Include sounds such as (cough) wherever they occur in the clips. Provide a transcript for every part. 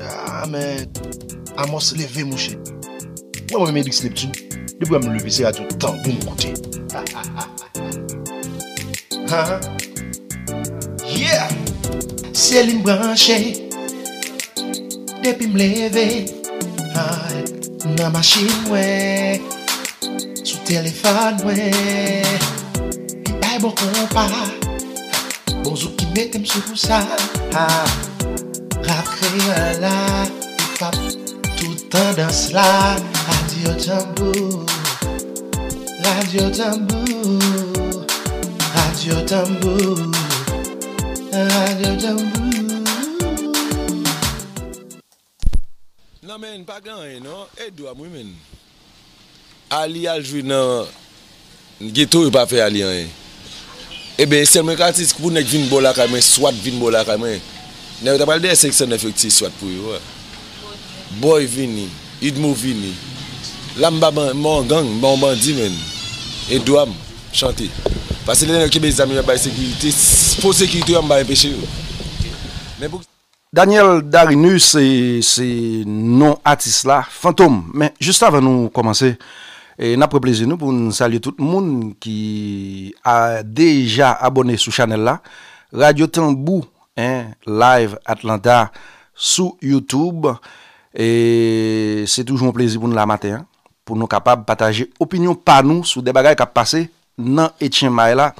Ah, Amos leve mwche Mwen mwen mwen dik se leptin Depi mwen leve se radyo tan pou mwkote Ha ha ha ha Ha Ye Selin branche Depi m leve Ha Na masin we Sou telefon we I pay mwen e bon kompa Bonzou ki metem sou kousa Ha La hip-hop tout an dans la Radio tambou Radio tambou Radio tambou Radio tambou No men, pak lan e no, e do a mou men Ali aljou nan Nge to y pa fe Ali an e Ebe, seme kasi skou nek vin bol akay men Swat vin bol akay men Ne ou tapal de seksyon ne fek ti swat pou yo. Boy vini, idmo vini, lamba man gang, mamban diven, edwam chante. Fase le ne kebe zami ya bay sekwiti, pou sekwiti yon bay peche yo. Daniel Darinus se non atis la, fantom, men, juste avan nou komanse, e napre pleze nou pou n salye tout moun ki a deja abone sou chanel la, Radio Tambou Hein, live Atlanta Sous YouTube. Et c'est toujours un plaisir pour nous la matin, hein, pour nous capables de partager opinion par nous sur des bagages qui ont passé dans Etienne Maïla,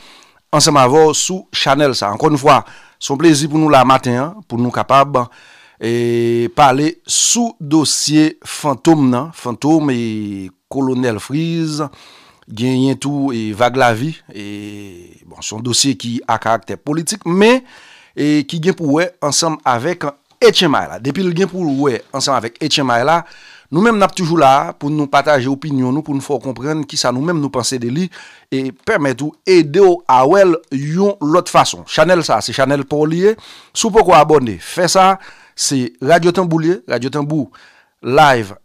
ensemble sous Sous Chanel. Ça. Encore une fois, c'est un plaisir pour nous la matin, hein, pour nous capables De parler sous dossier fantôme, fantôme et colonel Freeze... gagnent tout et vague la vie. Et bon, c'est dossier qui a caractère politique, mais et qui vient pour ensemble avec Maïla. Depuis le gain pour ensemble avec Etienne Maïla, nous-mêmes sommes toujours là pour nous partager opinion nous pour nous faire comprendre qui ça nous-mêmes nous penser de lui et permettre ou aider à à l'autre façon. Chanel ça, c'est Chanel Paulier. Sous pourquoi abonner, fais ça, c'est Radio Tamboulier, Radio Tambou Live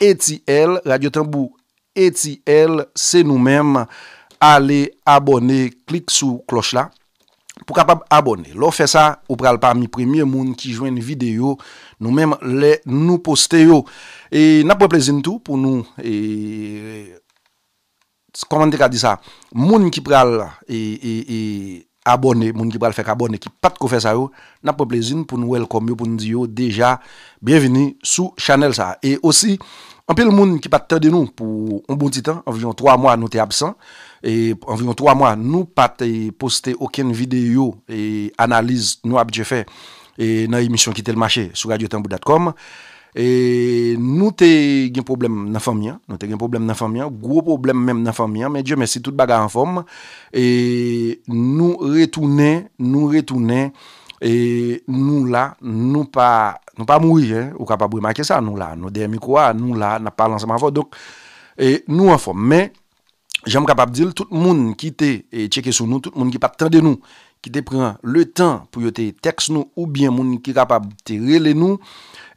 ETL, Radio Tambou ETL, c'est nous-mêmes. Allez abonner, clique sur cloche là pour capable abonner. L'on fait ça, ou pral parmi premier monde qui joue une vidéo, nous-mêmes les nous poster Et n'a pas plaisir tout pour nous et comment dire dit ça, monde qui pral et, et, abonné, qui pral faire abonné qui pas de faire ça yo, n'a pas plaisir pour nous welcome pour nous dire déjà bienvenue sur Chanel ça. Et aussi un peu le monde qui pas de nous pour un bon petit temps, environ trois mois nous était absent et environ trois mois, nous pas posté aucune vidéo et analyse nous avons fait et dans l'émission qui était le marché sur radiotambour.com. Et nous avons un problème dans la famille, hein. nous avons un problème dans la famille, hein. gros problème même dans la famille, hein. mais Dieu merci, tout bagarre en forme. Et nous retournons, nous retournons, et nous là, nous pas, nous pas mourir, hein, ou capable de remarquer ça, nous là, nous des micro nous là, nous parlons voix Donc, et nous en forme. Mais, Jèm kapab dil, tout moun ki te eh, cheke sou nou, tout moun ki pat ten de nou, ki te pren le ten pou yo te teks nou, ou bien moun ki kapab te rele nou,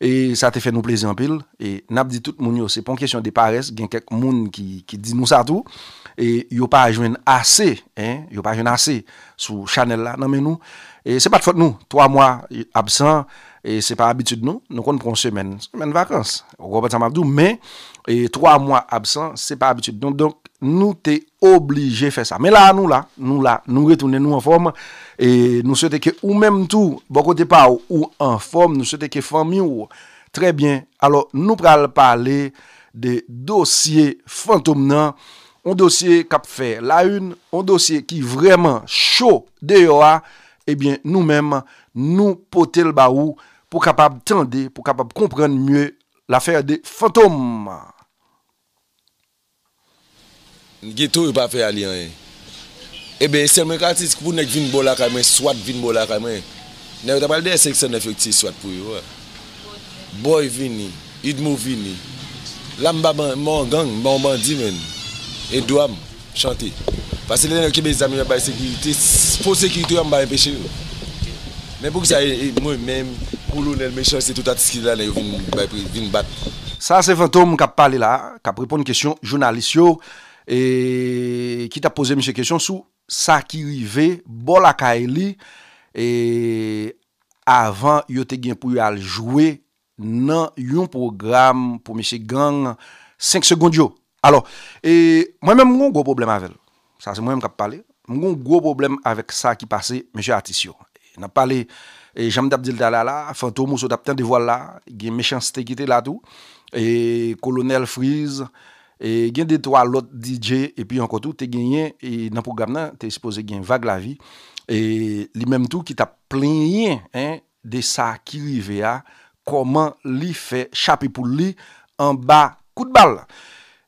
e sa te fè nou plezi an pil, e nap di tout moun yo, se pon kesyon de pares, gen kek moun ki di nou sa tou, e yo pa ajwen ase, yo pa ajwen ase sou chanel la nan men nou, e se pat fote nou, 3 mwa absen, e se pa abitud nou, nou kon prons semen, semen vakans, ropet sa mabdou, men, et trois mois absent, c'est pas habitude. Donc, donc nous t'es obligé de faire ça. Mais là, nous là, nous là, nous retournons nous en forme et nous souhaitons que ou même tout, bon côté pas ou en forme, nous souhaitons que famille ou très bien. Alors, nous allons parler de dossiers fantôme un dossier qui fait la une, un dossier qui vraiment chaud dehors, hein. eh bien nous-mêmes nous poter le baou pour capable tendre, pour capable comprendre mieux l'affaire des fantômes. Ghetou yon pa fe aliyan e Ebe se mwen kati skou pou nek vin bolak a men Swat vin bolak a men Nè yon tapal de seksyon ne fèk ti swat pou yon Boy vin ni Idmo vin ni Lambaban mongang mongbandi men Edouam chante Fase lè yon kebe zami yon bay sekwilite Fosekwilite yon bay peche Nè pou ki sa yon mwen Mèm koulou nel mechansi touta tiski la Nè yon vin bat Sa se fantoum mwen kap pale la Kap repon n kesyon jounalisyon E ki ta pose mèche kèsyon sou sa ki rive bol a ka eli e avan yote gen pou yon jowe nan yon program pou mèche gen 5 sekond yo alò, e mwen mè moun goun goun problem avèl sa se mwen mè kap pale moun goun goun problem avèk sa ki pase mèche atisyo e nan pale, Jamdap Dildalala fantomou so dapten de volla gen mèchanste ki te latou e kolonel Frize E gen detwa lot DJ epi anko tou te genyen e nan pou gam nan te espose gen vague la vi e li menm tou ki ta plenyen de sa ki li ve a koman li fe chapi pou li an ba kout bal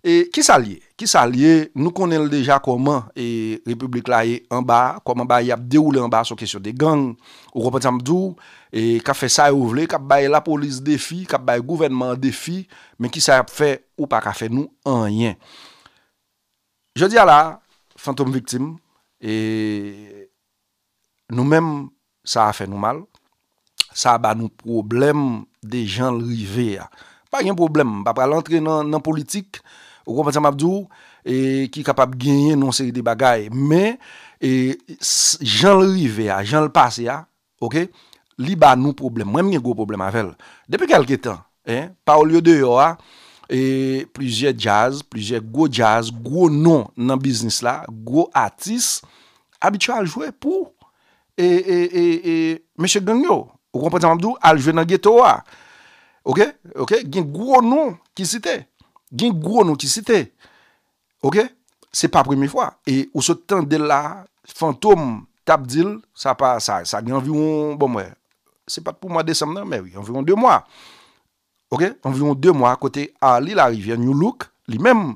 ki sa li e? Ki sa liye, nou konel deja koman e republik la ye anba, koman ba yap deoule anba sou kesyon de gang, ou ropetan mdou, e ka fe sa e ou vle, ka bay la polis defi, ka bay gouvenman defi, men ki sa yap fe ou pa ka fe nou anyen. Je di ala, fantom viktim, e nou men, sa a fe nou mal, sa ba nou problem de jan rive ya. Pa yon problem, pa pral antre nan politik, On compétence d'Abdou, qui est capable de gagner dans une série de bagailles. E, Mais, le River Jean j'en ai passé. Liban n'a problème. Moi, je gros pas problème avec elle Depuis quelques temps, par le lieu d'ailleurs, plusieurs jazz, plusieurs gros jazz, gros noms dans business-là, gros artistes, habituellement jouer pour M. et et e, e, Monsieur d'Abdou, il joue dans les ghettos. Il y a des gros nom qui citent gen gwo Ok? c'est pas première fois et ou se tan de la fantôme tap ça sa ça ça environ, bon mwen, se pas pour mois décembre nan, mais oui, environ deux mois. Ok? Environ 2 mois, côté Ali la rivière New Look, lui-même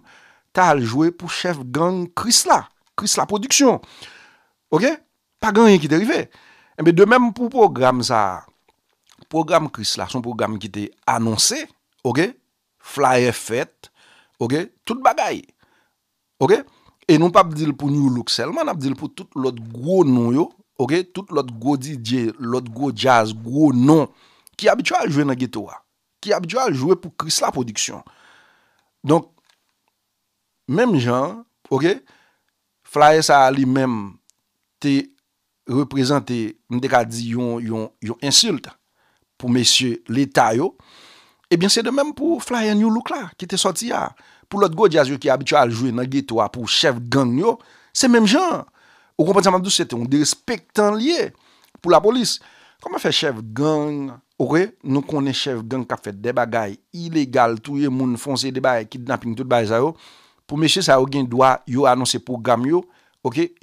ta al pour chef gang Chris la. Chris la produksyon. Ok? Pa qui yon arrivé mais de même pour programme, ça. programme Chris la, son programme qui était annoncé. ok? flyer fèt, tout bagay. E nou pa ap dil pou nou louk sel, man non, ap dil pou tout lot go non yo, tout lot go DJ, lot go jazz, go non, ki abitua jwe nan getoa, ki abitua jwe pou kris la prodiksyon. Donk, mem jan, flyer sa ali mem, te reprezenté, mdeka di yon insulte, pou mesye l'eta yo, ebyen eh se de menm pou flyen yon luk la, ki te soti ya. Pou lot go jaz yo ki abityo al jwe nage toa pou chev gang yo, se menm jan. Ou kompensaman dou sete, ou de respektan liye pou la polis. Koman fe chev gang? Ou re, nou konen chev gang ka fet deba gaye ilegal tou ye moun fonse deba e kit napin tout baye zayo. Pou meshe sa yo gen doa yo anonsi program yo,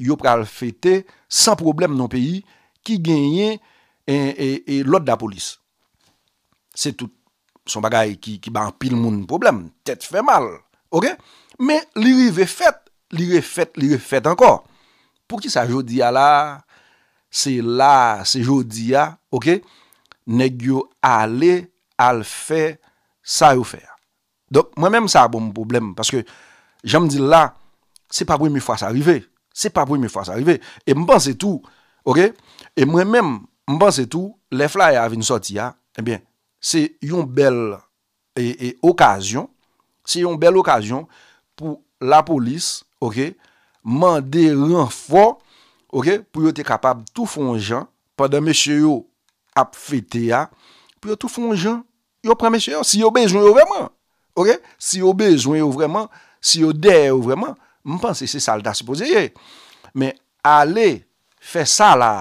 yo pral fete, san problem non peyi, ki genyen, e lot da polis. Se tout. son bagaye qui qui pile mon problème tête fait mal ok mais l'irrêve fait est fait est fait encore pour qui ça je dis à là c'est là c'est je à ok négio aller al fait ça au faire donc moi-même ça a bon problème parce que j'aime dire là c'est pas pour une fois ça arrivé c'est pas pour une fois ça arrivé et bon c'est tout ok et moi-même bon c'est tout les flyers a une sortie eh bien Se yon bel e, e, okasyon Se yon bel okasyon Pou la polis Ok Mande renfwa Ok Pou yo te kapab tout fon jan Padan meshe yo ap fete ya Pou yo tout fon jan Yo pre meshe yo Si yo bejwen yo vreman Ok Si yo bejwen yo vreman Si yo dey yo vreman Mpansi se salda se poseye Men ale fe sa la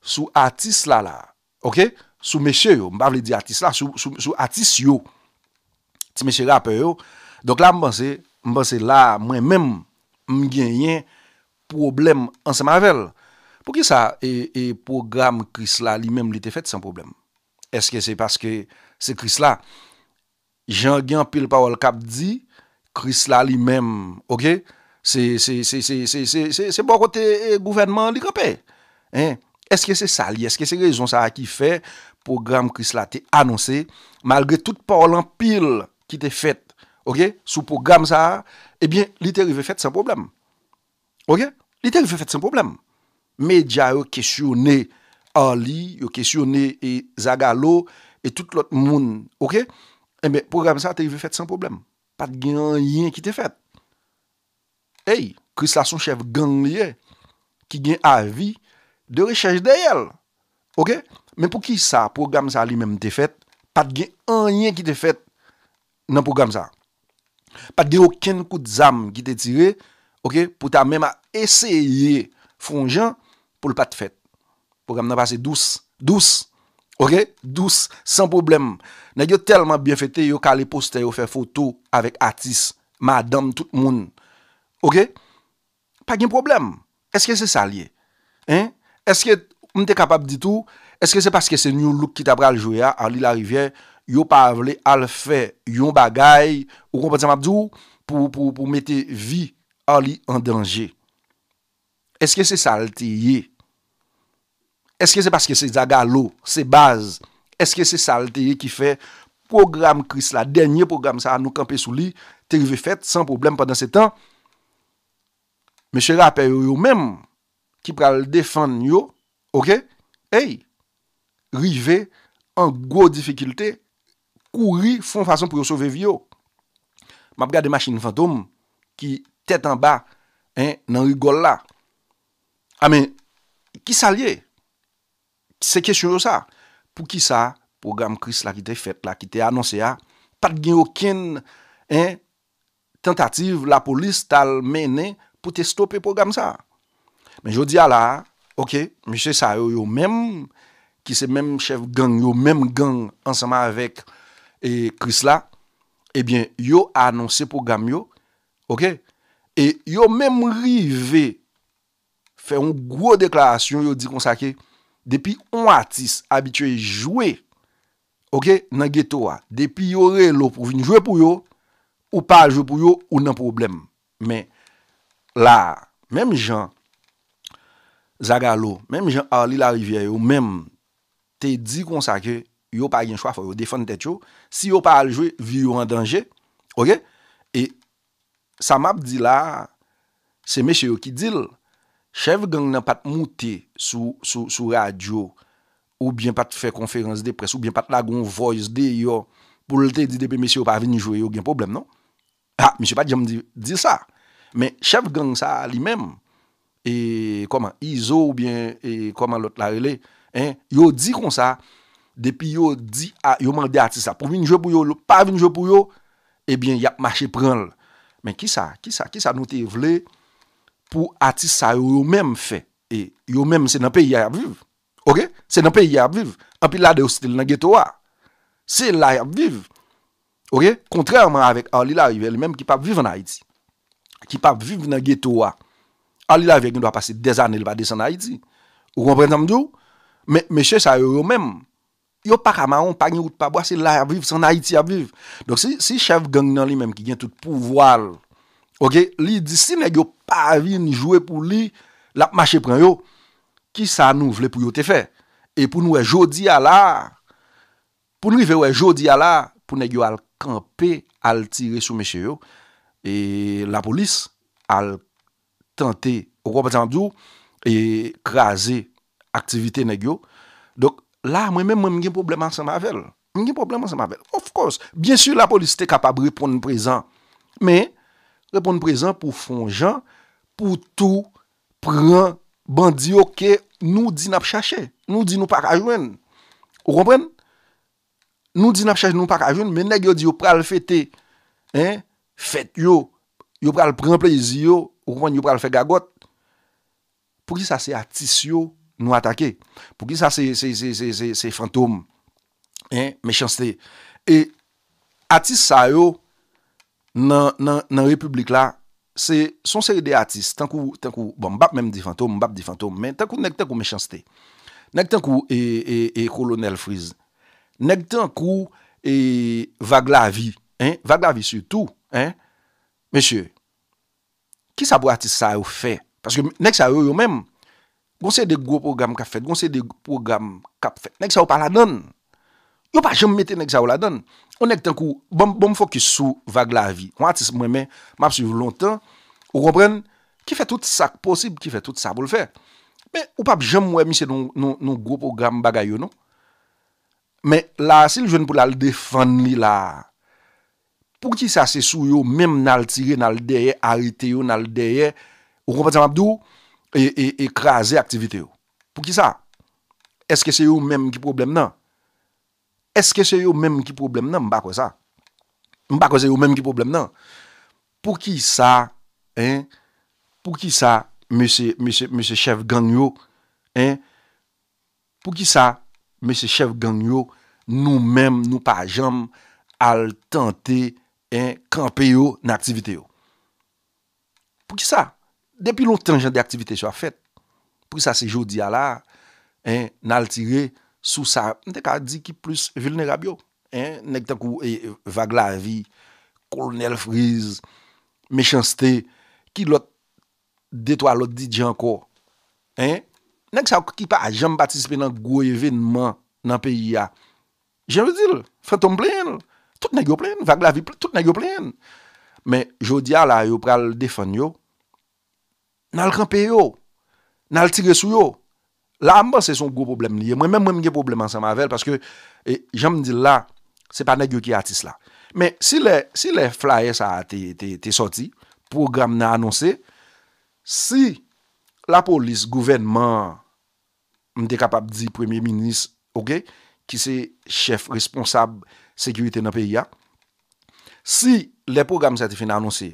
Sou atis la la Ok Ok sous monsieur yo, m'pa vle di artiste là sous sous sous artiste yo. Ti monsieur rappeur Donc là m'pense, m'pense là moi-même un problème ensemble avec elle. Pour qui ça et, et programme Chris là lui-même l'était fait sans problème. Est-ce que c'est parce que c'est Chris là Jean Guy pile parole cap dit Chris là lui-même, OK C'est c'est c'est c'est c'est c'est bon côté gouvernement li camper Hein Eske se sali? Eske se rezon sa a ki fe? Program Kris la te anonsi? Malgre tout pa olan pil ki te fet? Ok? Sou program sa a? Ebyen, li te revet fet san problem. Ok? Li te revet fet san problem. Medja yo kesyonne Ali, yo kesyonne e Zagalo, e tout lot moun. Ok? Ebyen, program sa a te revet fet san problem. Pat gen yon ki te fet. Ey, Kris la son chev gang liye, ki gen avi, De rechèche dè yèl. Ok. Men pou ki sa. Program sa li menm te fèt. Pat gen anyen ki te fèt. Nan program sa. Pat gen okèn kout zam ki te tire. Ok. Pou ta menm a esèye. Fronjan. Poul pat fèt. Program nan pas se douz. Douz. Ok. Douz. San problem. Nan yo telman bien fètè. Yo kalè postè. Yo fè foto. Avèk atis. Ma adan tout moun. Ok. Pat gen problem. Eske se sa liye. Hein. Eske mte kapab ditou? Eske se paske se nyon luk ki tabra aljouya al li la rivye? Yo pa avle al fe yon bagay ou kompati amabdou pou mette vi al li an denje? Eske se salteye? Eske se paske se zagalo se baz? Eske se salteye ki fe program kris la denye program sa an nou kampe sou li terive fet san problem padan se tan? Mese rapè yo yo mem ki pral defan yo, ok, ey, rive, an gwo difikilte, kou ri fon fason pou yo sovev yo. Mab gade machin fantoum, ki tet an ba, nan rigol la. A ah, men, ki salye? Se kesyon yo sa? Pou ki sa, program Kris la ki te fet la, ki te anonse ya, pat gen okin, eh, tentative la polis tal menen, pou te stoppe program sa. Men, yo di ala, ok, M. Sayo, yo menm, ki se menm chev gang, yo menm gang, ansama avek Chris la, ebyen, eh yo anonsè program yo, ok, e yo menm rive, fè un gwo deklarasyon, yo di konsake, depi on atis, abitwe, joué, ok, nan getoa, depi yo re lo pou vin joué pou yo, ou pa joué pou yo, ou nan problem, men, la, menm jan, Zaga lo, menm jen a li la rivye yo, menm te di konsa ke yo pa gen chwa fo yo, defon tet yo, si yo pa aljwe, vi yo an danje, okey? E sa map di la, se mesye yo ki dil, chev gang nan pat mouti sou radio, ou bien pat fe konferansi de pres, ou bien pat lagon voice de yo, pou lte non? ah, di de pe mesye yo pa vini jwe yo gen problem, non? Ha, mesye yo pa jem di sa, menm chev gang sa li menm. E koman, Izo ou bien, e koman lot la e le, yo di kon sa, depi yo mande ati sa, pou vi nje pou yo, lou pa vi nje pou yo, e bien yap mache pran l. Men ki sa, ki sa, ki sa nou te vle, pou ati sa yo yo mem fe, e yo mem se nan pe yi ap viv, ori, se nan pe yi ap viv, an pi la de ou stil nan geto wak, se la yi ap viv, ori, kontrèrman avèk, a li la yi ve, li menm ki pap viv nan a iti, ki pap viv nan geto wak, Ali la vek nou dwa pase dez anel pa de san Haiti. Ou komprens amdou? Meche sa yo yo menm. Yo pa kamaon, pa gwen ou pa bwa, se la ya viv, san Haiti ya viv. Don si chev gang nan li menm ki gen tout pou voal. Ok, li di si negyo pa vi ni jowe pou li, la mache pren yo, ki sa nou vle pou yo te fe. E pou nou e jodi ala, pou nou vewe jodi ala, pou negyo al kampe, al tire sou meche yo. E la polis al kampe. Tante ropazan dyo. E krasi aktivite negyo. Donc la mwen mwen mwen mwen mwen mwen mwen mwen mwen mwen. Mwen mwen mwen mwen mwen mwen mwen mwen mwen. Of course. Bien sur la polisite kapab repon prezan. Men. Repon prezan pou fon jan. Pou tou pran bon, bandi yo ke nou di nap chache. Nou di nou pak a jwen. Ou kompren? Nou di nap chache nou pak a jwen. Men negyo di yo pral fete. Fete yo. Yo pral pran prezi yo. Ou kouman yu pral fe gagot. Pou ki sa se atis yo nou atake. Pou ki sa se fantom. En, mechansete. E atis sa yo nan republik la. Se son se ide atis. Tan kou, tan kou. Bon, mbap menm di fantom, mbap di fantom. Men, tan kou nek tan kou mechansete. Nek tan kou e, e, e kolonel friz. Nek tan kou e vag la vi. En, vag la vi su tou. En, mesye ou. Ki sa pou atis sa ou fe? Paske nek sa ou yo mem, gonsen de gwo program kap fe, gonsen de gwo program kap fe, nek sa ou pa la don. Yo pa jem meten nek sa ou la don. Ou nek tenkou, bom fok ki sou vag la vi. Mwen atis mwen men, map suiv lontan, ou kompren, ki fe tout sa posib, ki fe tout sa pou l fe. Me, ou pap jem mwen misen nou gwo program bagay yo nou. Me, la, si l jwen pou la l defan li la, Pou ki sa se sou yo mèm nal tire nal deye, harite yo nal deye, ou kompati mabdou, e, e ekraze aktivite yo? Pou ki sa? Eske se yo mèm ki problem nan? Eske se yo mèm ki problem nan mbakwa sa? Mbakwa se yo mèm ki problem nan? Pou ki sa, pou ki sa, mè se chev ganyo, pou ki sa, mè se chev ganyo, nou mèm nou pa jam al tante yo Kampè yo nan aktivite yo Pou ki sa? Depi loun tranjan de aktivite sou a fèt Pou ki sa se jodi a la Nan al tire sou sa Ndek a di ki plus vilne rab yo Ndek tenkou e, vag la vi Kolonel friz Mèchanstè Ki lot detwa lot di di anko Ndek sa ki pa a jem batispe nan gwo evenman nan peyi a Jem vè di lò Fè ton blèn lò Tout nagyo plen. Fak la vi, tout nagyo plen. Men, jodi a la yo pral defon yo. Nan l'kampen yo. Nan l'tire sou yo. La mba se son go problem liye. Mwen mwen mge problem ansan mavel. Paske, jen mdi la, se pa nagyo ki atis la. Men, si le flyer sa te soti, program nan anonsi, si la polis, gouvenman, mte kapap di premier minis, ki se chef responsab liye, Sekyurite nan peyi ya. Si le program sa te fina anonsi,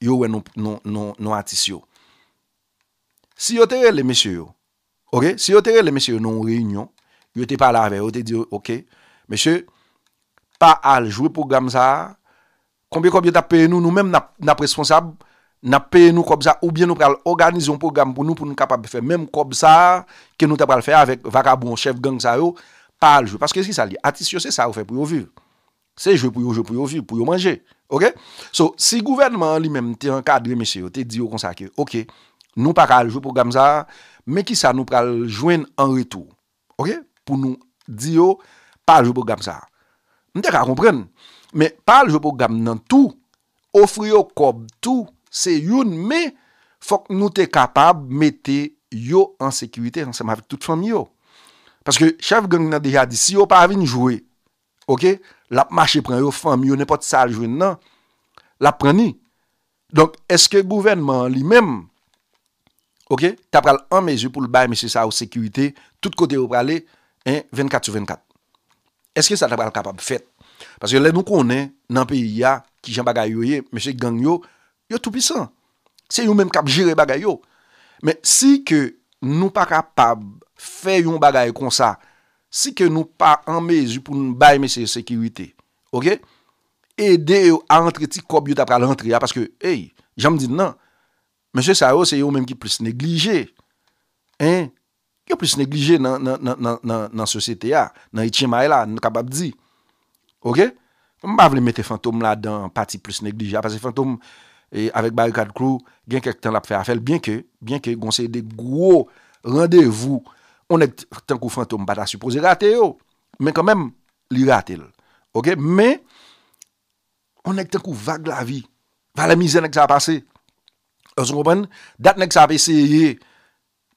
yo we nou atis yo. Si yo tere le mesye yo, si yo tere le mesye yo nou reynyon, yo te pala ave, yo te di yo, ok, mesye, pa al jwe program sa, konbe kob yo ta peye nou nou menm nan presponsab, nan peye nou kob sa, ou bien nou pral organize yon program pou nou pou nou kapab fe, menm kob sa, ke nou te pral fe avèk, vaka bon, chef gang sa yo, ou bien nou pral organize yon program pou nou pou nou kapab fe, Pal jo, paske eski sa li, atisyo se sa ou fe pou yo vir. Se jo pou yo, jo pou yo vir, pou yo manje. Ok? So, si gouvenman li menm te an kadre meshe yo, te di yo konsake, ok, nou pa kal jo pou gamza, me ki sa nou pral jwen an retou. Ok? Pou nou di yo, pal jo pou gamza. Mwen te ka kompren. Me, pal jo pou gam nan tou, ofri yo kob tou, se youn, me, fok nou te kapab mette yo an sekirite an seman avit tout chanmi yo. Paske chèv gang nan dija di, si yo pa avin joué, ok, lap mâche pran yo, fami yo ne pot sal joué nan, lap pran ni. Donk, eske gouvenman li menm, ok, tap pral an mezi pou l'bay mèche sa ou sekuité, tout kote yo pralé, en 24-24. Eske sa tap pral kapab fèt? Paske lè nou konen, nan peyi ya, ki jen bagay yo ye, mèche gang yo, yo toupi san. Se yo menm kap jire bagay yo. Mè si ke nou pa kapab Fè yon bagay kon sa... Si ke nou pa anmez... Ou pou nou bayme se sekirite... Ede yo antre ti kob yot apra l'antre ya... Paske ey... Jom di nan... Monsen Sao se yo menm ki plis neglije... En... Ki plis neglije nan sosete ya... Nan itchema e la... Ok... Mba vle mette fantoum la dan pati plis neglije... Paske fantoum... E eh, avèk bari kad krou... Gen kèk tan la pou fè a fèl... Bien ke... Bien ke gonsè de gwo... Rendèvou... On ek tenkou fantoum bata supozi rate yo. Men kanmem li rate yo. Ok? Men, on ek tenkou vage la vi. Va la mize nek sa pase. Os rupen, dat nek sa pese ye,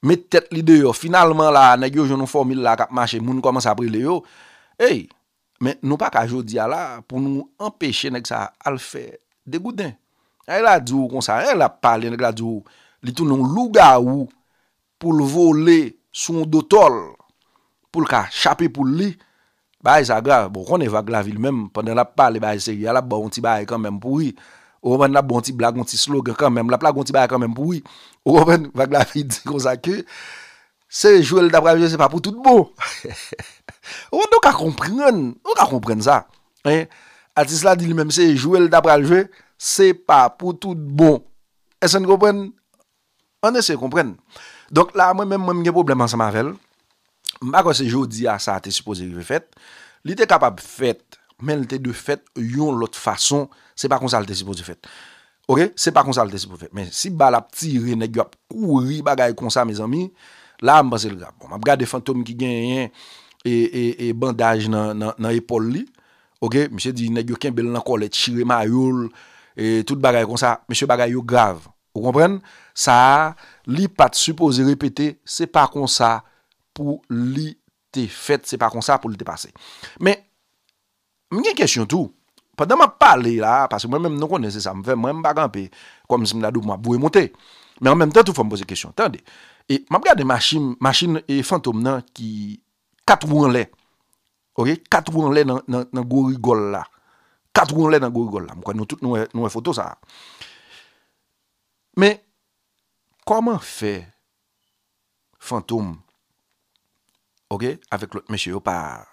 metet li de yo. Finalman la, nek yo jounon formil la kap mache, moun koman sa pri le yo. Ey, men nou pa kajou diya la, pou nou empeshe nek sa alfe degou den. E la djou kon sa, e la pale nek la djou, li tou nou louga ou, pou l'vole, son do pour pou ka chape pou li, Bah sa grave. Bon, konen vague la vil même Pendant la Il bah, y a la bon ti quand même pou lui Ou remen la bon ti On bon ti slogan même la plag bon quand même kanmen pou Ou remen vague la vil di kon sa ke, se jwel le jeu se pas pour tout bon. (laughs) ou doit ka kompren, ou ka kompren sa. Eh? Hein. Atis la di li menm se d'après dabra vye, se pa pou tout bon. On kompren? An se kompren? Donk la, mwen men mwen mwen mwen mwen mwen mwen mwen mwen mwen mwen mwen mwen mwen mwen mwen mwen mwen. Mwa kwa se jodi a sa te sipoze rive fet, li te kapab fet, men li te devet yon lot fason, se pa kon sa le te sipoze fet. Oke, se pa kon sa le te sipoze fet. Men si bala pti ri nerib ap ouri bagay kon sa miz ami, la mwa se l grab. Bon, mwa mwa bade fantom ki genyen e, e, e bandaj nan epol li, oke, mi se di nèg yo ken belan ko le chire ma yul, e tout bagay kon sa, mi se bagay yo grav. O kompren? Sa a, Li pat suppose repete, se pa kon sa pou li te fet, se pa kon sa pou li te pase. Men, mwen gen kèsyon tou, padan mwen pale la, pasè mwen mè mnen konese sa, mwen mwen bagan pe, kwa mwen se mladou mwen bouye monte, men an mèm ten tou fò mwen pose kèsyon, tende. E mwen mwen gade machin, machin e fantom nan ki kat woun lè. Ok, kat woun lè nan gwo rigol la. Kat woun lè nan gwo rigol la, mwen kwen nou tout e, nou e foto sa. Men, comment fait fantôme, ok, avec l'autre monsieur, pas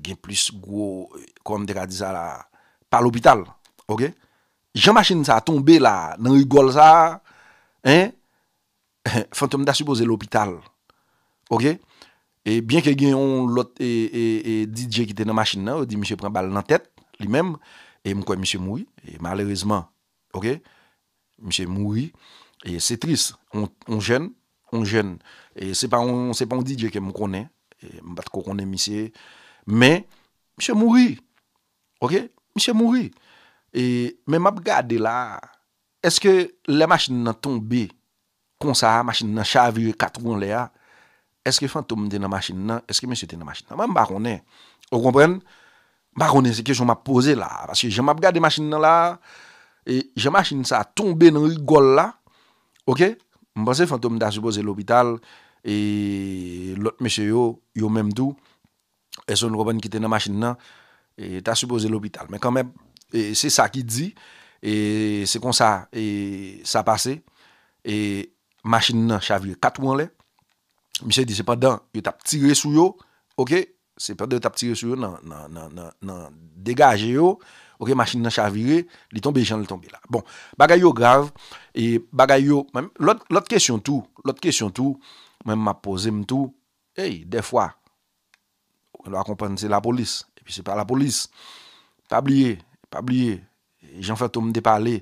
gain plus gros, comme dit ça là, par l'hôpital, ok. Jean machine ça a tombé là, dans rigole ça, hein, (laughs) fantôme d'a supposé l'hôpital, ok. Et bien que gagne l'autre et, et, DJ qui était dans la machine là, dit monsieur prend balle dans la tête, lui-même, et moi monsieur mouri et malheureusement, ok, monsieur mouri et c'est triste. On, on gêne, on gêne. Et c'est pas on, c'est pas un DJ qui me connaît. Et pas qu'on est monsieur. Mais, monsieur mouri. Ok? Monsieur mouri. Et, mais m'a regardé là. Est-ce que les machines sont tombé? Comme ça, machine dans chaviré quatre roues là Est-ce que fantôme était dans la machine? Est-ce que monsieur était dans la machine? Même pas Vous comprenez? Pas C'est que je m'a posé là. Parce que je m'a regardé machine là. Et j'ai machine ça a tombé dans rigole là. Ok? Je pense que fantôme a supposé l'hôpital et l'autre monsieur, yo, yo même tout, et son robin qui était dans la machine, là, et a supposé l'hôpital. Mais quand même, c'est ça qui dit, et c'est comme ça, et ça passé, et machine, là, chavire, quatre mois là. Monsieur dit, c'est dedans. il a tiré sur yo, ok? C'est pas de t'a tiré sur lui. non, non, non, non, dégagez-le yo, Ouke, machini nan chavire, li ton bejan, li ton bela. Bon, bagay yo grav, e bagay yo, lot kesyon tou, lot kesyon tou, mwen ma pose mtou, ey, defwa, lwa kompensi la polis, e pi se pa la polis, pa bliye, pa bliye, jan fè to mde pale,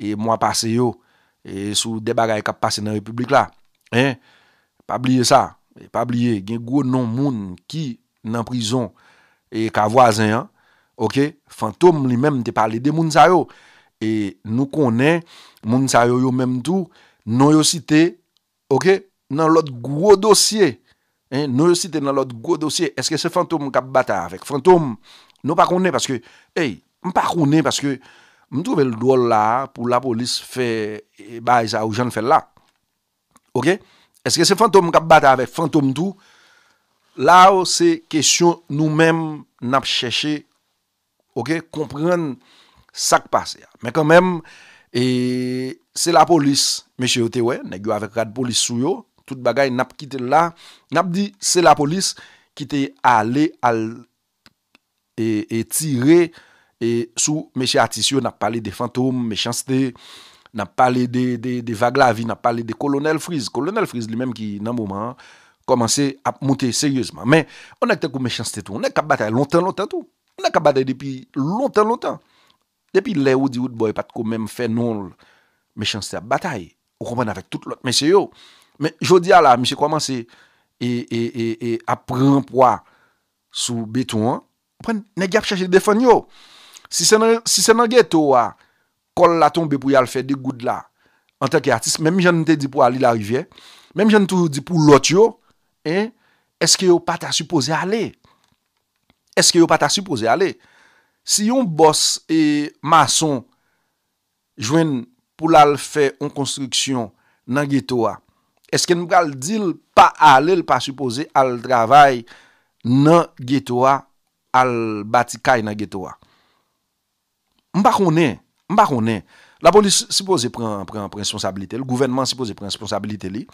e mwa pase yo, e sou debagay kap pase nan republik la, e, pa bliye sa, e pa bliye, gen gwo non moun ki nan prizon, e ka vwazen an, OK Fantôme lui-même te parlé de moun e yo et nous connaissons moun sa yo, yo même tout non yo OK dans l'autre gros dossier nous non yo dans l'autre gros dossier est-ce que ce fantôme qui bata avec fantôme nous pas parce que hey connaissons pas parce que nous trouvons le droit là pour la police faire bah ça ou gens fais là OK est-ce que ce fantôme qui bata avec fantôme tout là c'est question nous-mêmes n'a cherché Ok, kompren sak pa se ya. Men kon men, e, se la polis, meche yo te we, nek yo avek rad polis sou yo, tout bagay nap kite la, nap di se la polis kite ale al etire, e e, sou meche atisyo nap pale de fantoum, mechansete, nap pale de vague la vi, nap pale de kolonel friz, kolonel friz li men ki nan mouman komanse ap mouti seryosman. Men, on ek ten kou mechansete tou, on ek kap batay lontan lontan tou. Nè ka bade depi lontan lontan. Depi lè ou di ou d'boy pat ko mèm fè nol mè chans te batay. Ou kompèn avèk tout lòt mè se yo. Mè jodi a la, mè se kwa manse e apren pwa sou betouan. Mè gè ap chache defan yo. Si se nan gè tou a kol la ton bè pou yal fè de goud la. Mèm jè nè te di pou alè la rivè. Mèm jè nè te di pou lòt yo. Eske yo pat a supose alè. Eske yo pata supose ale? Si yon bos e mason jwen pou la l fè an konstruksyon nan getoa, eske nou kal dil pa ale l pa supose al travay nan getoa al batikay nan getoa? Mba konen? Mba konen? La polis supose pren prinsponsabilite, l gouvenman supose pren prinsponsabilite li,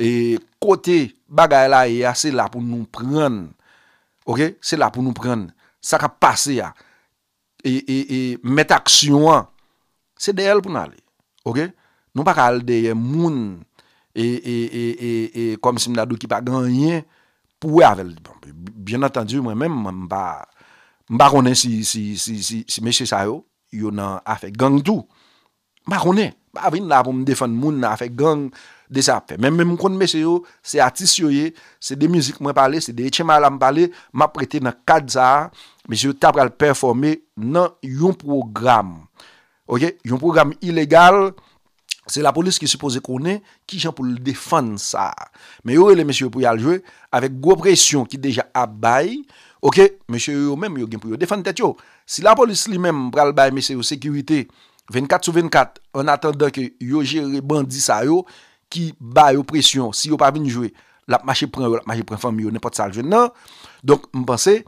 e kote bagay la e ase la pou nou pren OK, c'est là pour nous prendre ça va passer à et, et, mettre action hein. c'est d'elle pour nous aller. OK Nous pas aller derrière moun et, et, et, comme si nous qui pas gagné bien entendu moi même je ne connais si si si si, si monsieur ça yo yo a fait gang tout. ne suis pas venir là pour me défendre moun a fait gang Desa fe, men men moun kon meseyo, se atis yoye, se de mouzik mwen pale, se de ete malan pale, ma prete nan kadza, meseyo ta pral performe nan yon program. Ok, yon program ilegal, se la polis ki se pose konen, ki jan pou l defan sa. Men yoye le meseyo pou yaljwe, avek go presyon ki deja abay, ok, meseyo yoye men mwen gen pou yoye defan tet yo. Si la polis li men pral bay meseyo sekirite 24 sou 24, an atanda ki yoye rebandi sa yo, Ki ba yo presyon. Si yo pa binjwe. La mache pren yo. La mache pren fan mi yo. Nen pot sa aljwe nan. Donk mpense.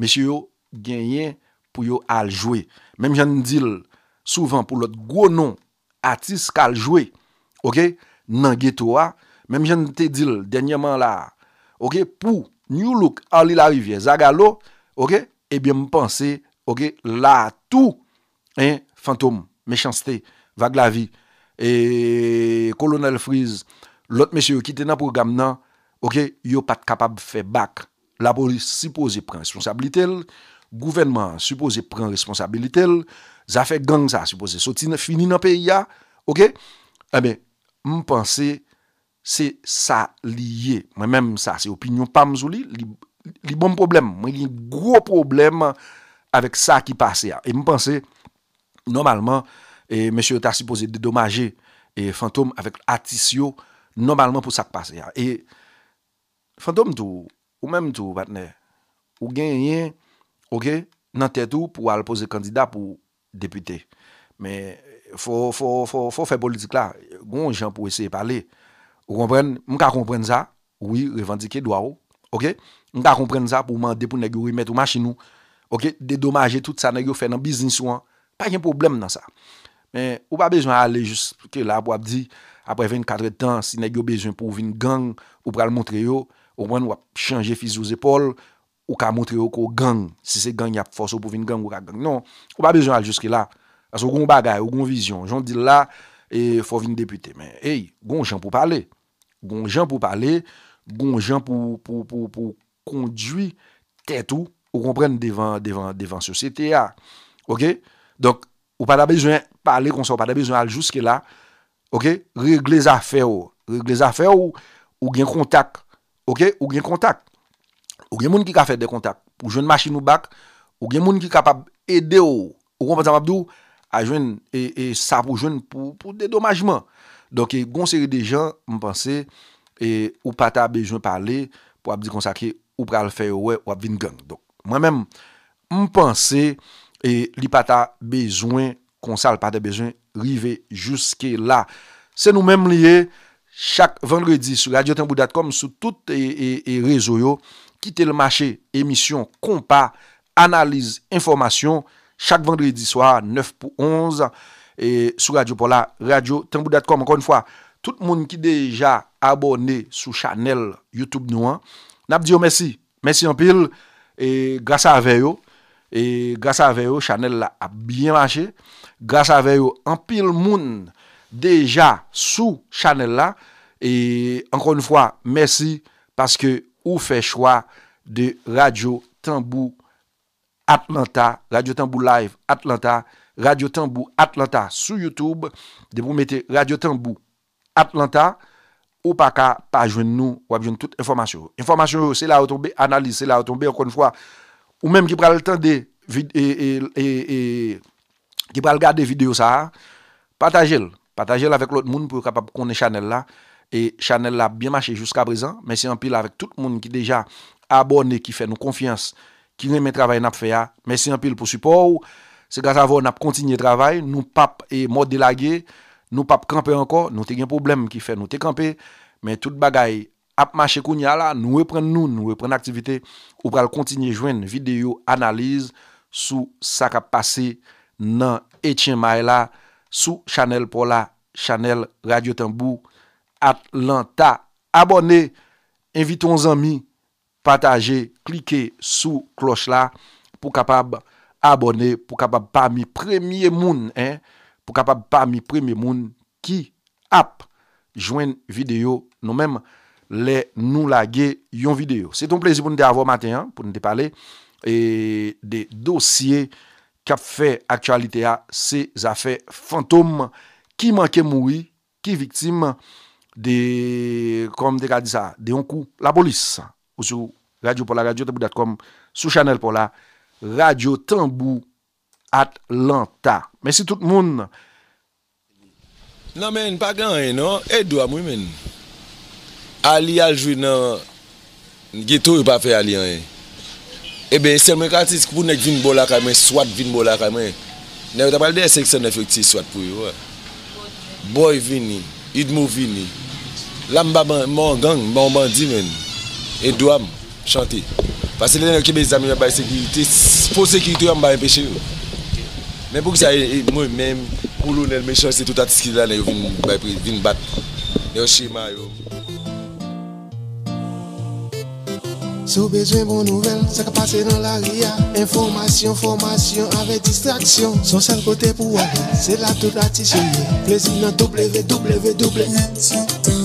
Mese yo genyen pou yo aljwe. Mem jan dil. Souvan pou lot gwo non. Atis kaljwe. Ok. Nan getowa. Mem jan te dil. Danyaman la. Ok. Pou. Nyoulouk. Ali la rivye. Zaga lo. Ok. Ebyen mpense. Ok. La tou. En fantoum. Meshansete. Vag la vi. E kolonel Frize, lot mesye yo ki tena program nan, yo pat kapab fe bak, la polis supose pren responsabilitel, gouvenman supose pren responsabilitel, za fe gang sa supose, so ti finin an pe ya, ame eh mpense se sa liye, mwen mèm sa, se opinyon pa mzou li, li bon problem, mwen yon gro problem avèk sa ki pase ya. E mpense, normalman, E monsi ou ta si pose dedomaje E fantom avek atis yo Normalman pou sak pase ya E fantom tou Ou menm tou patne Ou gen yen Nan tetou pou al pose kandida pou depute Men Fou fè politik la Goun jen pou eseye pale Mou ka kompren za Ou y revendike do a ou Mou ka kompren za pou mande pou negyo Ou y mette ou ma chenou Dedomaje tout sa negyo fè nan bizinsouan Pa gen problem nan sa Men, ou pa bezoan ale jist ke la, pou ap di, apre 24 etan, si ne gyo bezoan pou vin gang, ou pral Montreyo, ou mwen wap chanje fiz yo zepol, ou ka Montreyo ko gang, si se gang yap foso pou vin gang, ou ka gang, non, ou pa bezoan ale jist ke la, aso kon bagay, kon vizyon, jondi la, e fò vin depute, men, ey, gon jen pou pale, gon jen pou pale, gon jen pou, pou, pou, pou, kondwi tè tou, ou kon pren devan, devan, devan, devan sòsété a, ok, donk, Ou pa da bejwen pale konsa, ou pa da bejwen aljouske la, regle zafè ou, regle zafè ou, ou gen kontak, ou gen kontak. Ou gen moun ki ka fè de kontak, ou jwen machin ou bak, ou gen moun ki kapab ede ou, ou konpans apapdou, a jwen, e, e sap ou jwen pou dedomajman. Donke, gonseri de jan, mpansè, e, ou pa ta bejwen pale, pou ap di konsa ki, ou pral fè ouè, ou ap vin gang. Donke, mwen mèm, mpansè, Et l'ipata besoin ta ça besoins pa ta là C'est nous-mêmes liés Chaque vendredi sur Radio sur tout les e, e réseaux. réseaux Quittez yo, quitter le marché émission information Chaque vendredi soir 9 pour 11, et sur radio pour la, encore une fois tout monde qui déjà abonné sur chaîne YouTube nous an, dit merci merci en pile et grâce à vous et grâce à vous, Chanel a bien marché. Grâce à vous, un pile monde déjà sous Chanel là. Et encore une fois, merci parce que vous fait choix de Radio Tambou Atlanta, Radio Tambou Live Atlanta, Radio Tambou Atlanta sur YouTube. De vous mettre Radio Tambou Atlanta ou pas qu'à nous ou à toute information. Information, c'est là où tomber, analyse, c'est là où tomber, encore une fois, ou même qui prend le temps de et, e, e, qui va regarder vidéo ça partagez-le partagez-le avec l'autre monde pour capable connaître Chanel là et Chanel là bien marché jusqu'à présent mais c'est en pile avec tout le monde qui déjà abonné qui fait nous confiance qui aime le travail n'a fait merci en pile pour support c'est grâce à vous n'a continué travail nous pas et Nous nous pas camper encore nous avons un problème qui fait nous t'es camper mais le bagaille ap mache koun ya la, nou e pren nou, nou e pren aktivite, ou pral kontinye jwen videyo analize, sou sa ka pase nan Etien Maela, sou chanel Pola, chanel Radio Tembou, Atlanta, abone, invitons ami, pataje, klike sou kloch la, pou kapab abone, pou kapab pa mi premye moun, pou kapab pa mi premye moun ki ap jwen videyo nou menm, Le nou lage yon video Se ton plezi pou nou te avou maten Pou nou te pale De dosye Kap fe aktualite a Se za fe fantom Ki manke moui Ki viktim De yon kou la polis Ou sou radio pola radio tabou dat kom Sou chanel pola Radio tambou atlanta Mese tout moun Nan men pa gan eno E do a mou men Ali aljwi nan ghetou yon pafe Ali yon yon. Ebe, se mwen kati skwou nek vin bo la ka yon, swat vin bo la ka yon. Nè yon tapal dey seksyon ne fwek ti swat pou yon. Boy vin yon, idmo vin yon. Lamba mwangan, mwamba di yon. Edwam, chante. Fase lè yon kebe zami yon bay sekwilite, fwe sekwilite yon bay peche yon. Nè pou ki sa yon mwen mwen mwene mwen chansi touta tiski yon yon vin bat. Yon shema yon. besoin bezwen bon nouvelles, ça va passer dans la ria Information, formation, avec distraction. Son seul côté pour aller, c'est la toute la tisye Plezi nan www